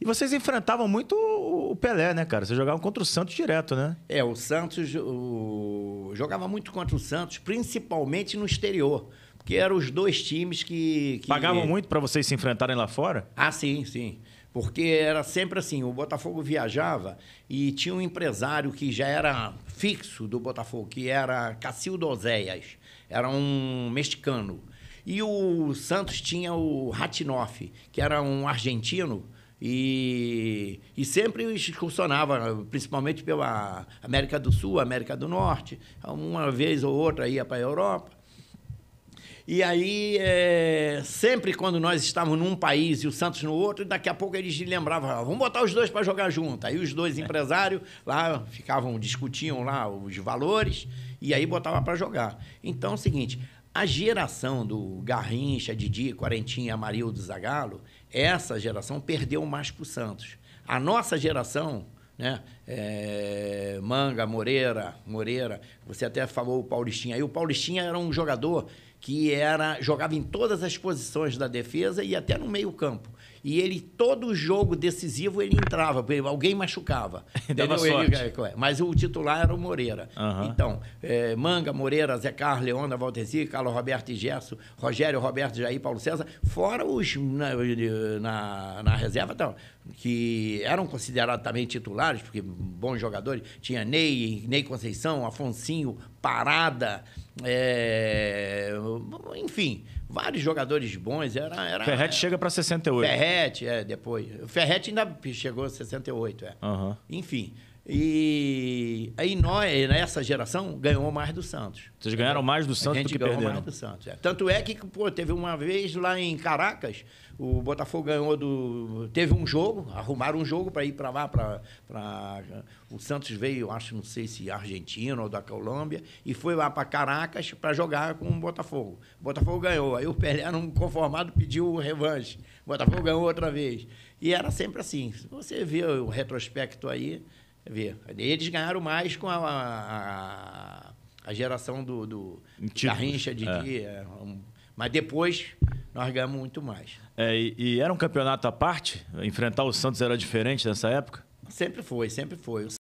E vocês enfrentavam muito o Pelé, né, cara? Vocês jogavam contra o Santos direto, né? É, o Santos o... jogava muito contra o Santos, principalmente no exterior. Porque eram os dois times que. que... Pagavam muito para vocês se enfrentarem lá fora? Ah, sim, sim. Porque era sempre assim: o Botafogo viajava e tinha um empresário que já era fixo do Botafogo, que era Cacildo Ozeias. Era um mexicano. E o Santos tinha o Ratinoff, que era um argentino e, e sempre excursionava, principalmente pela América do Sul, América do Norte, então, uma vez ou outra ia para a Europa. E aí, é, sempre quando nós estávamos num país e o Santos no outro, daqui a pouco eles lembravam, ah, vamos botar os dois para jogar junto. Aí os dois empresários lá ficavam, discutiam lá os valores e aí botava para jogar. Então, é o seguinte, a geração do Garrincha, Didi, Quarentinha, Amarildo, Zagallo, essa geração perdeu mais para o Santos. A nossa geração, né? É, Manga, Moreira, Moreira, você até falou o Paulistinha. Aí o Paulistinha era um jogador que era jogava em todas as posições da defesa e até no meio campo e ele, todo jogo decisivo, ele entrava, alguém machucava. Dava sorte. Ele, é? mas o titular era o Moreira. Uhum. Então, é, Manga, Moreira, Zé Carlos, Leona, Valteci, Carlos Roberto e Gerson, Rogério, Roberto, Jair, Paulo César, fora os na, na, na reserva, então, que eram considerados também titulares, porque bons jogadores, tinha Ney, Ney Conceição, Afonsinho, Parada, é, enfim, vários jogadores bons. Era, era, Ferrete chega para 68. Ferrete, é, depois. O Ferrete ainda chegou a 68, é. Uhum. Enfim. E aí nós, nessa geração, ganhou mais do Santos. Vocês ganharam mais do Santos do que ganhou perderam. mais do Santos. É. Tanto é que, pô, teve uma vez lá em Caracas, o Botafogo ganhou do. Teve um jogo, arrumaram um jogo para ir para lá, para. Pra... O Santos veio, acho, não sei se argentino ou da Colômbia, e foi lá para Caracas para jogar com o Botafogo. O Botafogo ganhou. Aí o Pelé, não conformado, pediu revanche. O Botafogo ganhou outra vez. E era sempre assim. Você vê o retrospecto aí ver. Eles ganharam mais com a, a, a geração do, do Rincha de é. é mas depois nós ganhamos muito mais. É, e, e, era um campeonato à parte? Enfrentar o Santos era diferente nessa época? Sempre foi, sempre foi.